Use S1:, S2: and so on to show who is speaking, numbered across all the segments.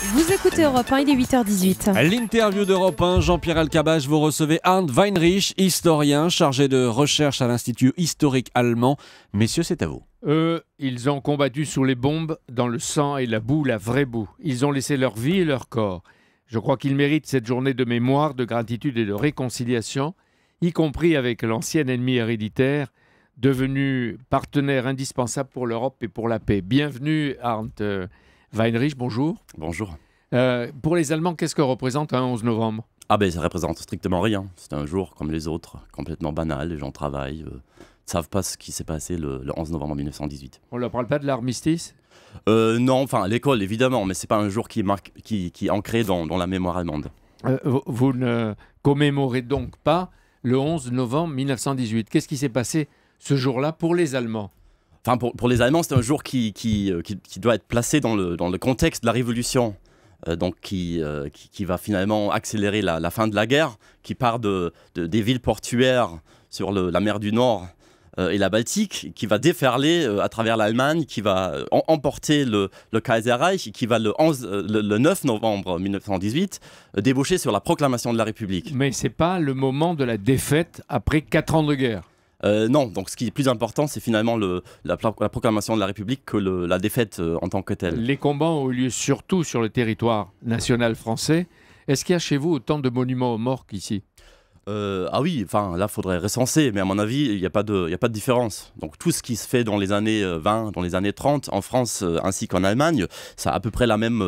S1: Vous écoutez Europe 1, il est 8h18.
S2: L'interview d'Europe 1, Jean-Pierre Alcabache, vous recevez Arndt Weinrich, historien chargé de recherche à l'Institut historique allemand. Messieurs, c'est à vous.
S1: Eux, ils ont combattu sous les bombes, dans le sang et la boue, la vraie boue. Ils ont laissé leur vie et leur corps. Je crois qu'ils méritent cette journée de mémoire, de gratitude et de réconciliation, y compris avec l'ancien ennemi héréditaire, devenu partenaire indispensable pour l'Europe et pour la paix. Bienvenue, Arndt. Euh, Weinrich, bonjour. Bonjour. Euh, pour les Allemands, qu'est-ce que représente un 11 novembre
S2: Ah ben ça représente strictement rien. C'est un jour comme les autres, complètement banal, les gens travaillent, ne euh, savent pas ce qui s'est passé le, 11 novembre 1918. On ne parle pas de l'armistice euh, Non, enfin l'école évidemment, mais ce n'est pas un jour qui, marque, qui, est ancré dans, dans la mémoire allemande.
S1: vous ne commémorez donc pas le 11 novembre 1918. Qu'est-ce qui s'est passé ce jour-là pour les Allemands Enfin, pour, les Allemands, c'est un jour qui,
S2: euh, doit être placé
S1: dans le, contexte de la
S2: Révolution, euh, donc euh, qui, va finalement accélérer la, fin de la guerre, qui part de, des villes portuaires sur la mer du Nord et la Baltique, qui va déferler à travers l'Allemagne, qui va emporter le, Kaiserreich, qui va le, 11, le 9 novembre 1918 déboucher sur la proclamation de la République. Mais ce n'est pas
S1: le moment de la défaite après quatre ans de guerre
S2: euh, non, donc ce qui est plus important, c'est finalement la, proclamation de la République que la défaite euh, en tant que telle.
S1: Les combats ont eu lieu surtout sur le territoire national français. Est-ce qu'il y a chez vous autant de monuments aux morts qu'ici
S2: euh, ah oui, enfin là, il faudrait recenser, mais à mon avis, il n'y a, pas de, différence. Donc tout ce qui se fait dans les années 20, dans les années 30, en France ainsi qu'en Allemagne, ça a à peu près la même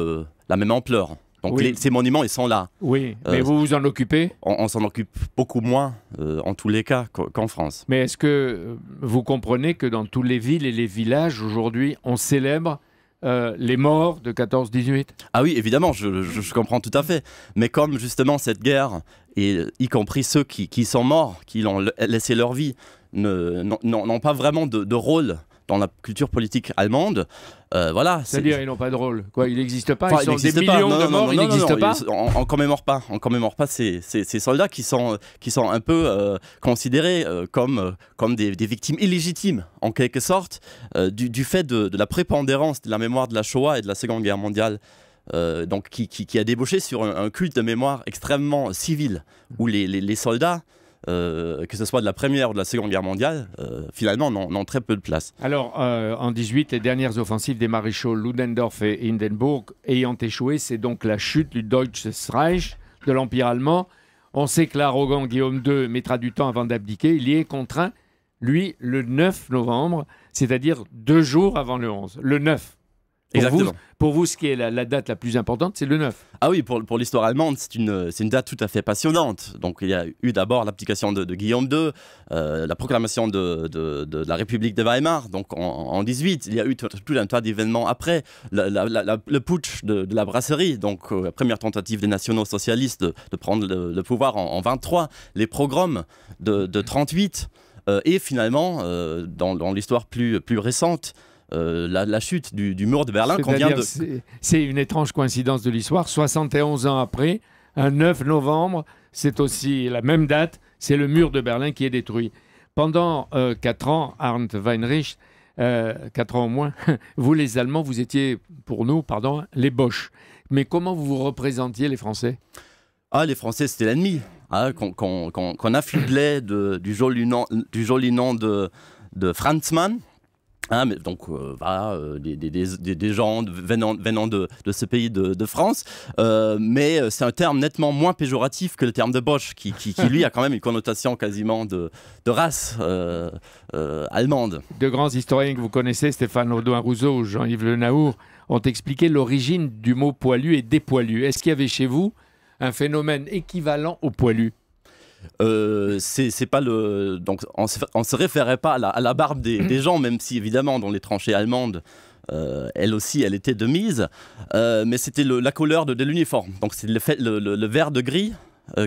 S2: ampleur. Donc ces monuments, ils sont là. Oui, mais euh, vous vous en occupez On, s'en occupe beaucoup moins, euh, en tous les cas, qu'en France.
S1: Mais est-ce que euh, vous comprenez que dans toutes les villes et les villages, aujourd'hui, on célèbre les morts de 14-18
S2: Ah oui, évidemment, je, comprends tout à fait. Mais comme justement cette guerre, et y compris ceux qui, sont morts, qui ont laissé leur vie, n'ont pas vraiment de rôle dans la culture politique allemande. Euh, voilà. C'est-à-dire, ils
S1: n'ont pas de rôle. Quoi, il pas. ils sont des millions pas. de morts. pas.
S2: On, ne commémore pas. On commémore pas ces, soldats qui sont euh, qui sont un peu euh, considérés comme comme des, victimes illégitimes en quelque sorte du, fait de, la prépondérance de la mémoire de la Shoah et de la Seconde Guerre mondiale. donc, qui, qui, a débauché sur un, culte de mémoire extrêmement civil, où les, les, les soldats euh, que ce soit de la Première ou de la Seconde Guerre mondiale, euh, finalement, n'ont très peu de place.
S1: Alors, euh, en 18, les dernières offensives des maréchaux Ludendorff et Hindenburg ayant échoué, c'est donc la chute du Deutsches Reich, de l'Empire allemand. On sait que l'arrogant Guillaume II mettra du temps avant d'abdiquer. Il y est contraint, lui, le 9 novembre, c'est-à-dire deux jours avant le 11. Le 9. Pour vous, ce qui est la,
S2: date la plus importante, c'est le 9. Ah oui, pour, pour l'histoire allemande, c'est une, une, date tout à fait passionnante. Donc il y a eu d'abord l'abdication de, Guillaume II, euh, la proclamation de, la République de Weimar, donc en, 18. Il y a eu tout, un tas d'événements après. le putsch de, la brasserie, donc euh, la première tentative des nationaux socialistes de, prendre le, pouvoir en, en, 23. Les programmes de, 38. Euh, et finalement, dans, l'histoire plus, plus récente, euh, la, chute du, mur de Berlin qu'on vient de.
S1: C'est une étrange coïncidence de l'histoire. 71 ans après, un 9 novembre, c'est aussi la même date, c'est le mur de Berlin qui est détruit. Pendant 4 euh, ans, Arndt Weinrich euh, 4 ans au moins, vous les Allemands, vous étiez, pour nous, pardon, les Boches. Mais comment vous vous représentiez les Français Ah, les Français, c'était l'ennemi. Hein, qu'on
S2: qu affublait du, joli nom, du joli nom de, de Franzmann, Hein, mais donc euh, voilà, euh, des, gens venant, venant de, ce pays de, France, euh, mais c'est un terme nettement moins péjoratif que le terme de Bosch, qui, qui, lui a quand même une connotation quasiment de, de race allemande. De grands
S1: historiens que vous connaissez, Stéphane Audouin-Rousseau ou Jean-Yves Le Naour, ont expliqué l'origine du mot poilu et dépoilu. Est-ce qu'il y avait chez vous un phénomène équivalent au poilu
S2: euh, c'est pas le donc on se, se référait pas à la, barbe des, gens, même si évidemment dans les tranchées allemandes. Euh, elle aussi, elle était de mise, euh, mais c'était la couleur de, l'uniforme. Donc c'est le, vert de gris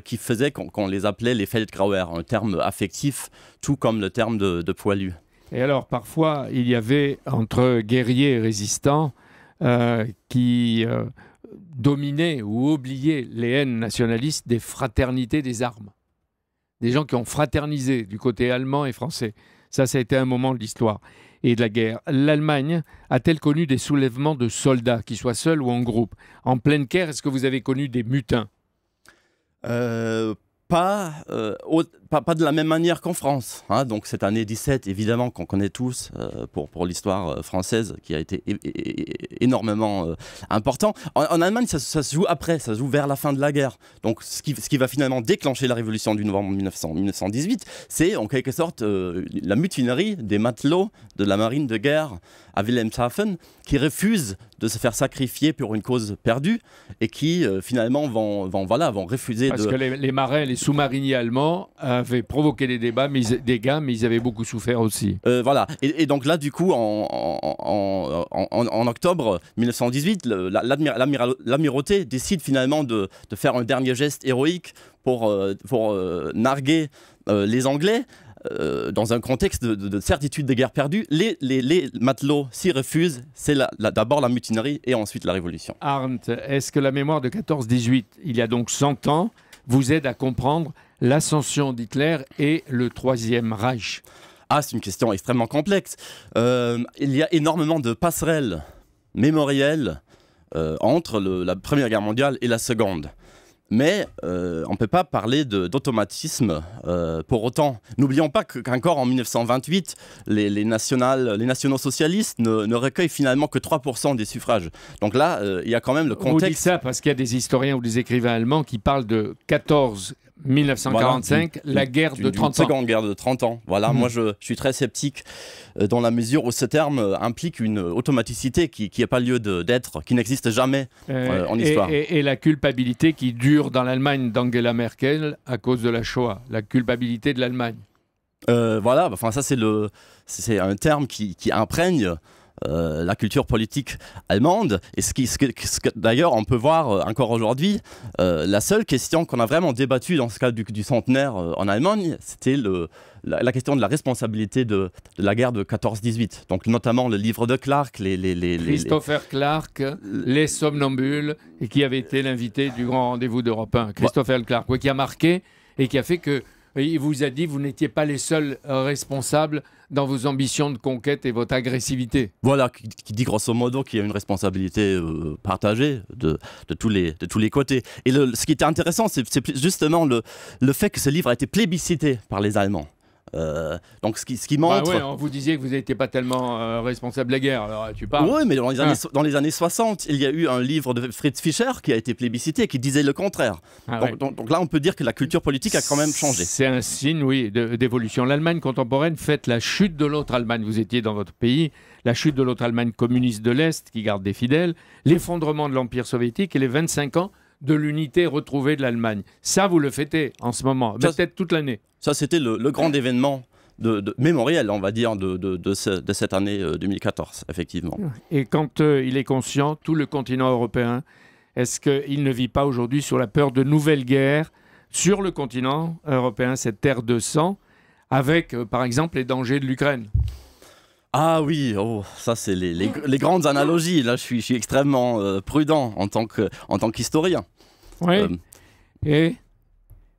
S2: qui faisait qu'on les appelait les Feldgrauer, un terme affectif, tout comme le terme de, de poilu.
S1: Et alors parfois, il y avait entre guerriers et résistants qui dominaient ou oubliaient les haines nationalistes des fraternités des armes des gens qui ont fraternisé du côté allemand et français. Ça, ça a été un moment de l'histoire et de la guerre. L'Allemagne a-t-elle connu des soulèvements de soldats, qu'ils soient seuls ou en groupe En pleine guerre, est-ce que vous avez connu des mutins euh,
S2: euh, pas, de la même manière qu'en France. Hein. Donc cette année 17, évidemment, qu'on connaît tous euh, pour, pour l'histoire euh, française, qui a été énormément important. En, Allemagne, ça, se joue après, ça se joue vers la fin de la guerre. Donc ce qui, va finalement déclencher la révolution du novembre 1918, c'est en quelque sorte la mutinerie des matelots de la marine de guerre à Wilhelmshaven, qui refusent de se faire sacrifier pour une cause perdue et qui euh, finalement vont, vont, voilà, vont refuser Parce que
S1: les, les marins, les sous-mariniers allemands avaient provoqué des débats, mais ils, des mais ils avaient beaucoup souffert aussi. Euh, voilà. Et,
S2: donc là, du coup, en, octobre 1918, l'amirauté décide finalement de, faire un dernier geste héroïque pour euh, narguer les Anglais euh, dans un contexte de, certitude de guerre perdue, les, matelots s'y refusent. C'est d'abord la mutinerie et ensuite la révolution.
S1: Arndt, est-ce que la mémoire de 14-18, il y a donc 100 ans, vous aide à comprendre l'ascension d'Hitler et le Troisième Reich Ah, c'est une question extrêmement complexe.
S2: Euh, il y a énormément de passerelles mémorielles euh, entre la Première Guerre mondiale et la Seconde mais euh, on ne peut pas parler d'automatisme euh, pour autant. N'oublions pas qu'encore en 1928, les, les, les nationaux socialistes ne, recueillent finalement que 3% des suffrages. Donc là, euh, il y a quand même le contexte. On dit
S1: ça parce qu'il y a des historiens ou des écrivains allemands qui parlent de 14 1945, la guerre de 30 ans. Seconde guerre de 30 ans. Voilà, moi hmm. je, suis très sceptique euh, dans la
S2: mesure où ce terme euh, implique une euh, automaticité qui n'a pas lieu d'être, qui n'existe jamais en histoire.
S1: Et, la culpabilité qui dure dans l'Allemagne d'Angela Merkel à cause de la Shoah, la culpabilité de l'Allemagne.
S2: voilà, enfin ça c'est un terme qui imprègne euh, la culture politique allemande. Et ce, qui, que, d'ailleurs on peut voir euh, encore aujourd'hui, euh, la seule question qu'on a vraiment débattue dans ce cadre du, centenaire en Allemagne, c'était la, la, question de la responsabilité de, la guerre de 14-18. Donc notamment le livre de Clark, les... Christopher
S1: Clark, Les Somnambules, et qui avait été l'invité du grand rendez-vous d'Europe 1. Bah Christopher Clark, qui a marqué et qui a fait que il vous a dit vous n'étiez pas les seuls euh, responsables dans vos ambitions de conquête et votre agressivité. Voilà, qui,
S2: dit grosso modo qu'il y a une responsabilité euh, partagée de, de, tous les, côtés. Et ce qui était intéressant, c'est justement le fait que ce livre a été plébiscité par les Allemands. Euh, donc ce qui, ce bah montre.
S1: vous disiez que vous n'étiez pas
S2: tellement euh, responsable de la guerre, alors euh, tu parles. Oui, mais dans les, ah. années, 60, il y a eu un livre de
S1: Fritz Fischer qui a été plébiscité et qui disait le contraire. Ah donc, là, on peut dire que la culture politique a quand même changé. C'est un signe, oui, d'évolution. L'Allemagne contemporaine fête la chute de l'autre Allemagne. Vous étiez dans votre pays, la chute de l'autre Allemagne communiste de l'Est qui garde des fidèles, l'effondrement de l'Empire soviétique et les 25 ans de l'unité retrouvée de l'Allemagne. Ça, vous le fêtez en ce moment, peut-être toute l'année.
S2: Ça, c'était le, grand événement de, de, mémoriel, on va dire, de, de, cette année 2014, euh, effectivement.
S1: Et quand euh, il est conscient, tout le continent européen, est-ce qu'il ne vit pas aujourd'hui sur la peur de nouvelles guerres sur le continent européen, cette terre de sang, avec, euh, par exemple, les dangers de l'Ukraine
S2: ah oui, oh, ça c'est les, grandes analogies. Là, je suis, suis extrêmement prudent en tant qu'historien.
S1: oui. Et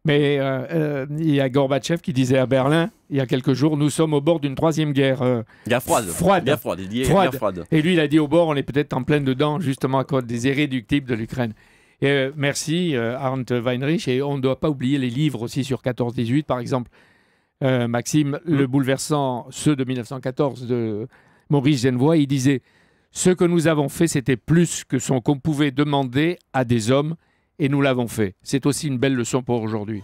S1: mais euh, euh, il y a Gorbatchev qui disait à Berlin, il y a quelques jours, nous sommes au bord d'une troisième guerre. Euh, guerre froide. Froide. froide. Il Et lui, il a dit au bord, on est peut-être en pleine dedans, justement à cause des irréductibles de l'Ukraine. Et, euh, merci, Arndt Weinrich. Et on ne doit pas oublier les livres aussi sur 14-18, par exemple. Maxime, mm. le bouleversant, ceux de 1914 de Maurice Genvois il disait Ce que nous avons fait, c'était plus que ce qu'on pouvait demander à des hommes et nous l'avons fait. C'est aussi une belle leçon pour aujourd'hui.